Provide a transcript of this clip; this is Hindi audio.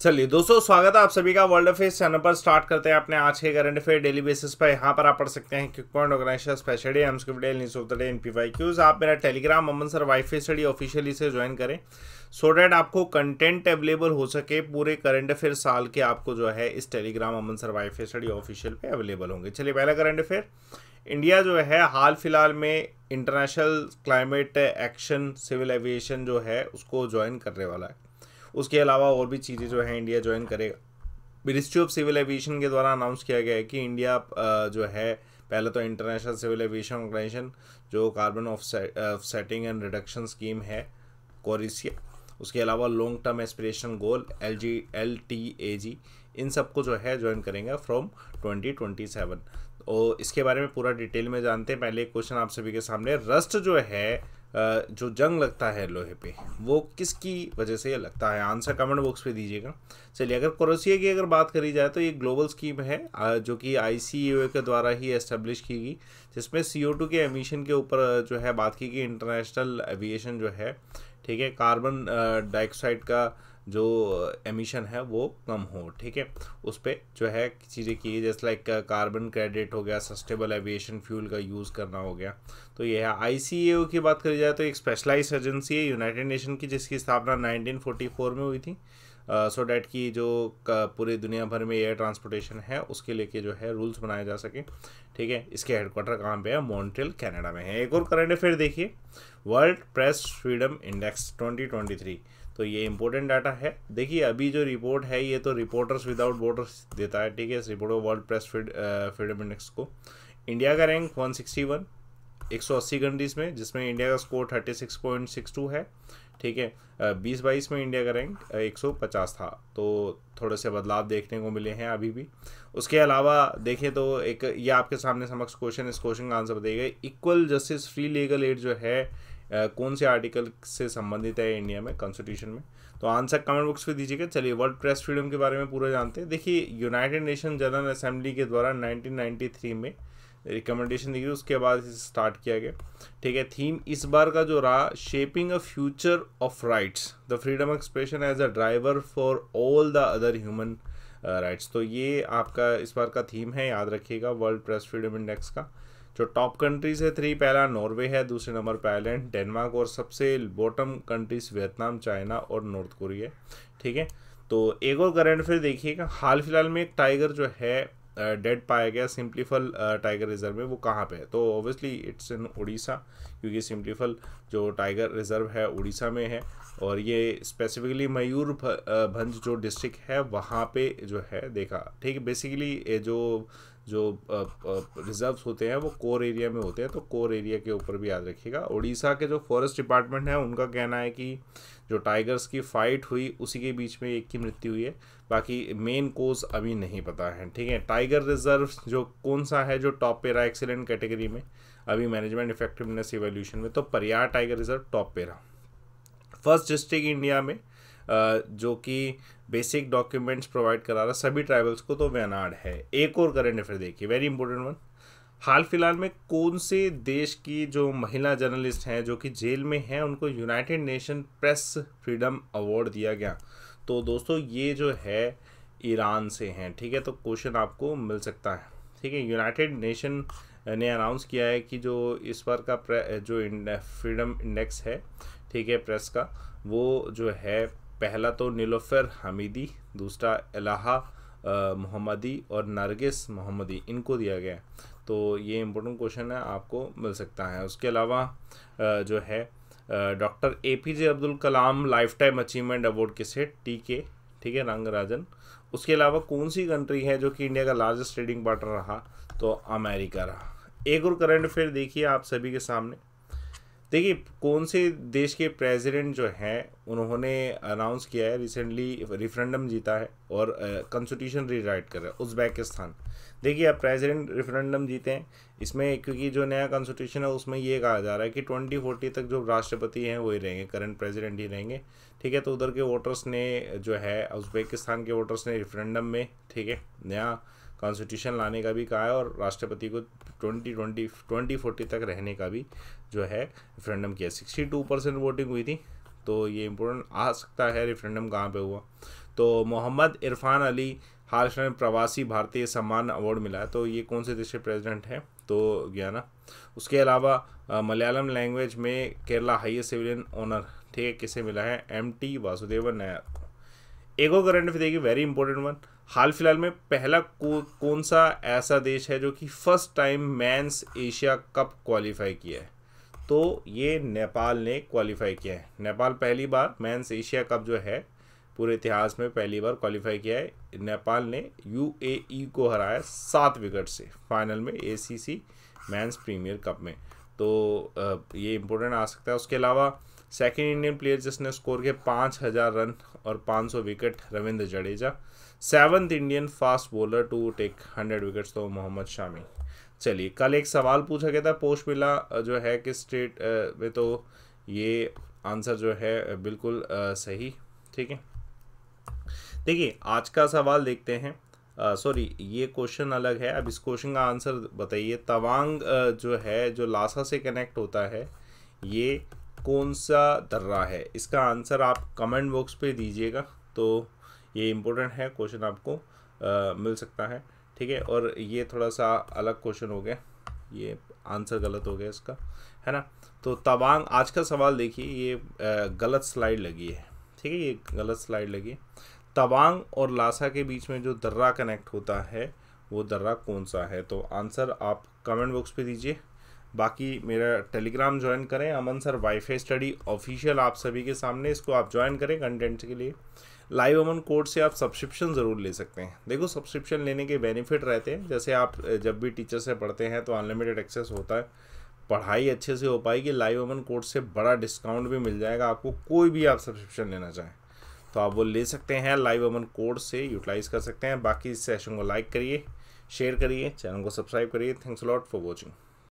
चलिए दोस्तों स्वागत है आप सभी का वर्ल्ड अफेयर्स चैनल पर स्टार्ट करते हैं अपने आज के करंट अफेयर डेली बेसिस पर यहाँ पर आप पढ़ सकते हैं quick point organiser special day aims day news of the day N P Qs आप मेरा Telegram Aman sir WiFi study officially से ज्वाइन करें सो डैट आपको कंटेंट अवेलेबल हो सके पूरे करंट अफेयर साल के आपको जो है इस Telegram Aman sir WiFi study official पर अवेलेबल होंगे चलिए पहला करंट अफेयर इंडिया जो है हाल फिलहाल में international climate action civil aviation जो है उसको ज्वाइन करने वाला है उसके अलावा और भी चीज़ें जो है इंडिया ज्वाइन करेगा मिनिस्ट्री ऑफ सिविल एविएशन के द्वारा अनाउंस किया गया है कि इंडिया जो है पहले तो इंटरनेशनल सिविल एविएशन ऑर्गेनाइजेशन जो carbon offsetting and reduction scheme है कोरिसिया उसके अलावा long term aspiration goal L G L T A G इन सबको जो है ज्वाइन करेंगे फ्रॉम ट्वेंटी ट्वेंटी सेवन और इसके बारे में पूरा डिटेल में जानते हैं पहले एक क्वेश्चन आप सभी के सामने रस्ट जो है जो जंग लगता है लोहे पे वो किसकी वजह से लगता है आंसर कमेंट बॉक्स पे दीजिएगा चलिए अगर क्रोशिया की अगर बात करी जाए तो ये ग्लोबल स्कीम है जो कि आई e के द्वारा ही एस्टेब्लिश की गई जिसमें सी के एमिशन के ऊपर जो है बात की गई इंटरनेशनल एविएशन जो है ठीक है कार्बन डाइऑक्साइड का जो एमिशन है वो कम हो ठीक है उस पर जो है चीज़ें की जैसे लाइक कार्बन क्रेडिट हो गया सस्टेबल एविएशन फ्यूल का यूज़ करना हो गया तो यह है आई की बात करी जाए तो एक स्पेशलाइज एजेंसी है यूनाइटेड नेशन की जिसकी स्थापना 1944 में हुई थी सो uh, डैट so की जो पूरे दुनिया भर में एयर ट्रांसपोर्टेशन है उसके लेके जो है रूल्स बनाए जा सके ठीक है इसके हेडक्वार्टर कहाँ पे है मॉन्ट्रियल कनाडा में है एक और करंट अफेयर देखिए वर्ल्ड प्रेस फ्रीडम इंडेक्स 2023 तो ये इंपॉर्टेंट डाटा है देखिए अभी जो रिपोर्ट है ये तो रिपोर्टर्स विदाउट बॉर्डर्स देता है ठीक है इस report world press freedom index को इंडिया का रैंक 161 180 कंट्रीज में जिसमें इंडिया का स्कोर 36.62 है ठीक है बीस बाईस में इंडिया का रैंक पचास था तो थोड़े से बदलाव देखने को मिले हैं अभी भी उसके अलावा देखें तो एक ये आपके सामने समक्ष क्वेश्चन इस क्वेश्चन का आंसर बताइएगा equal justice free legal aid जो है कौन से आर्टिकल से संबंधित है इंडिया में कॉन्स्टिट्यूशन में तो आंसर कमेंट बॉक्स में दीजिएगा चलिए वर्ल्ड प्रेस फ्रीडम के बारे में पूरा जानते हैं देखिए यूनाइटेड नेशन जनरल असेंबली के द्वारा 1993 में रिकमेंडेशन दी गई उसके बाद इसे स्टार्ट किया गया ठीक है थीम इस बार का जो रहा shaping a future of rights the freedom expression as a driver for all the other human rights तो ये आपका इस बार का थीम है याद रखिएगा वर्ल्ड प्रेस फ्रीडम इंडेक्स का जो टॉप कंट्रीज है थ्री पहला नॉर्वे है दूसरे नंबर पर आयरलैंड डेनमार्क और सबसे बॉटम कंट्रीज वियतनाम चाइना और नॉर्थ कोरिया ठीक है तो एक और करंट फिर देखिएगा हाल फिलहाल में एक टाइगर जो है डेड पाया गया सिंपलीफल टाइगर रिजर्व में वो कहाँ पे है तो ऑब्वियसली इट्स इन उड़ीसा क्योंकि सिंपलीफल जो टाइगर रिजर्व है उड़ीसा में है और ये स्पेसिफिकली मयूर भंज जो डिस्ट्रिक्ट है वहाँ पे जो है देखा ठीक है बेसिकली जो जो रिजर्व्स होते हैं वो कोर एरिया में होते हैं तो कोर एरिया के ऊपर भी याद रखिएगा उड़ीसा के जो फॉरेस्ट डिपार्टमेंट है उनका कहना है कि जो टाइगर्स की फाइट हुई उसी के बीच में एक की मृत्यु हुई है बाकी मेन कोज अभी नहीं पता है ठीक है टाइगर रिजर्व जो कौन सा है जो टॉप पे रहा एक्सीलेंट कैटेगरी में अभी मैनेजमेंट इफेक्टिवनेस एवेल्यूशन में तो परियार टाइगर रिजर्व टॉप पे रहा फर्स्ट डिस्ट्रिक्ट इंडिया में जो कि बेसिक डॉक्यूमेंट्स प्रोवाइड करा रहा सभी ट्राइबल्स को तो वेनाड है एक और करंट अफेयर देखिए वेरी इंपॉर्टेंट वन हाल फिलहाल में कौन से देश की जो महिला जर्नलिस्ट हैं जो कि जेल में हैं उनको United Nation press freedom award दिया गया तो दोस्तों ये जो है ईरान से हैं ठीक है तो क्वेश्चन आपको मिल सकता है ठीक है यूनाइटेड नेशन ने अनाउंस किया है कि जो इस बार का जो फ्रीडम इंडेक्स है ठीक है प्रेस का वो जो है पहला तो नीलोफर हमीदी दूसरा अलाहा मोहम्मदी और नरगिस मोहम्मदी इनको दिया गया है तो ये इम्पोर्टेंट क्वेश्चन है आपको मिल सकता है उसके अलावा जो है doctor A P J Abdul Kalam lifetime achievement award के से टी के ठीक है रंगराजन उसके अलावा कौन सी कंट्री है जो कि इंडिया का लार्जेस्ट ट्रेडिंग पार्टनर रहा तो अमेरिका रहा एक और करंट अफेयर देखिए आप सभी के सामने देखिए कौन से देश के प्रेसिडेंट जो हैं उन्होंने अनाउंस किया है रिसेंटली रेफरेंडम जीता है और कॉन्स्टिट्यूशन रीराइट कर रहा है उज्बेकिस्तान देखिए अब प्रेसिडेंट रिफरेंडम जीते हैं इसमें क्योंकि जो नया कॉन्स्टिट्यूशन है उसमें ये कहा जा रहा है कि ट्वेंटी फोर्टी तक जो राष्ट्रपति हैं वही रहेंगे करंट प्रेसिडेंट ही रहेंगे ठीक है तो उधर के वोटर्स ने जो है उज्बेकिस्तान के वोटर्स ने रेफरेंडम में ठीक है नया कॉन्स्टिट्यूशन लाने का भी कहा है और राष्ट्रपति को ट्वेंटी ट्वेंटी ट्वेंटी फोर्टी तक रहने का भी जो है रेफरेंडम किया सिक्सटी टू परसेंट वोटिंग हुई थी तो ये इम्पोर्टेंट आ सकता है रेफरेंडम कहाँ पे हुआ तो मोहम्मद इरफान अली हाल फिलहाल प्रवासी भारतीय सम्मान अवार्ड मिला है तो ये कौन से देश के प्रेजिडेंट हैं तो गया ना उसके अलावा मलयालम लैंग्वेज में केरला हाइय सिविलियन ऑनर ठीक है किसे मिला है एम टी वासुदेवन नायर एगो करंट फिर देखिए वेरी इंपॉर्टेंट वन हाल फिलहाल में पहला को, कौन सा ऐसा देश है जो कि first time men's Asia cup qualify किया है तो ये नेपाल ने क्वालिफाई किया है नेपाल पहली बार मैंस एशिया कप जो है पूरे इतिहास में पहली बार क्वालिफाई किया है नेपाल ने यूएई e को हराया सात विकेट से फाइनल में सी मैंस प्रीमियर कप में तो ये इम्पोर्टेंट आ सकता है उसके अलावा सेकेंड इंडियन प्लेयर जिसने स्कोर किया पाँच हज़ार रन और पाँच सौ wicket Ravindra Jadeja seventh Indian fast bowler to take hundred wickets तो मोहम्मद शामी चलिए कल एक सवाल पूछा गया था पोस्ट मिला जो है कि स्टेट में तो ये आंसर जो है बिल्कुल सही ठीक है देखिए आज का सवाल देखते हैं सॉरी ये क्वेश्चन अलग है अब इस क्वेश्चन का आंसर बताइए तवांग जो है जो लासा से कनेक्ट होता है ये कौन सा दर्रा है इसका आंसर आप कमेंट बॉक्स पे दीजिएगा तो ये इम्पोर्टेंट है क्वेश्चन आपको आ, मिल सकता है ठीक है और ये थोड़ा सा अलग क्वेश्चन हो गया ये आंसर गलत हो गया इसका है ना तो तवांग आज का सवाल देखिए ये गलत स्लाइड लगी है ठीक है ये गलत स्लाइड लगी है तवांग और लासा के बीच में जो दर्रा कनेक्ट होता है वो दर्रा कौन सा है तो आंसर आप कमेंट बॉक्स पे दीजिए बाकी मेरा टेलीग्राम ज्वाइन करें Aman sir Y study official आप सभी के सामने इसको आप ज्वाइन करें कंटेंट्स के लिए लाइव अमन कोर्स से आप सब्सक्रिप्शन ज़रूर ले सकते हैं देखो सब्सक्रिप्शन लेने के बेनिफिट रहते हैं जैसे आप जब भी टीचर से पढ़ते हैं तो अनलिमिटेड एक्सेस होता है पढ़ाई अच्छे से हो पाएगी लाइव अमन कोर्स से बड़ा डिस्काउंट भी मिल जाएगा आपको कोई भी आप सब्सक्रिप्शन लेना चाहें तो आप वो ले सकते हैं लाइव अमन कोर्स से यूटिलाइज़ कर सकते हैं बाकी इस सेशन को लाइक करिए शेयर करिए चैनल को सब्सक्राइब करिए थैंक्स लॉट फॉर वॉचिंग